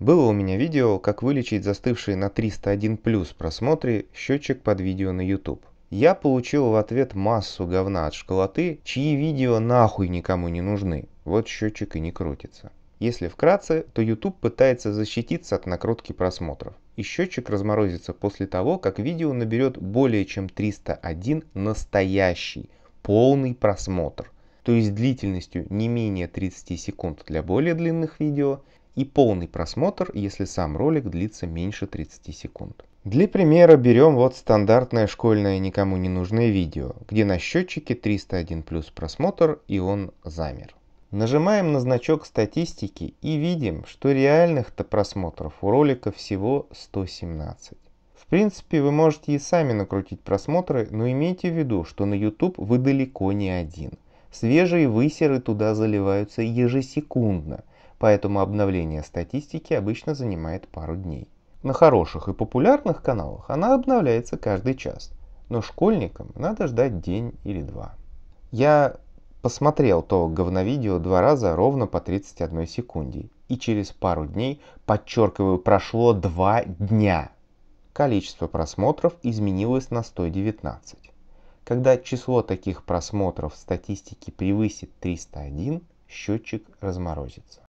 Было у меня видео, как вылечить застывший на 301 плюс просмотре счетчик под видео на YouTube. Я получил в ответ массу говна от школоты, чьи видео нахуй никому не нужны. Вот счетчик и не крутится. Если вкратце, то YouTube пытается защититься от накрутки просмотров. И счетчик разморозится после того, как видео наберет более чем 301 настоящий, полный просмотр. То есть длительностью не менее 30 секунд для более длинных видео и полный просмотр, если сам ролик длится меньше 30 секунд. Для примера берем вот стандартное школьное никому не нужное видео, где на счетчике 301 плюс просмотр и он замер. Нажимаем на значок статистики и видим, что реальных-то просмотров у ролика всего 117. В принципе, вы можете и сами накрутить просмотры, но имейте в виду, что на YouTube вы далеко не один. Свежие высеры туда заливаются ежесекундно, поэтому обновление статистики обычно занимает пару дней. На хороших и популярных каналах она обновляется каждый час, но школьникам надо ждать день или два. Я посмотрел то говновидео два раза ровно по 31 секунде, и через пару дней, подчеркиваю, прошло два дня. Количество просмотров изменилось на 119. Когда число таких просмотров в статистике превысит 301, счетчик разморозится.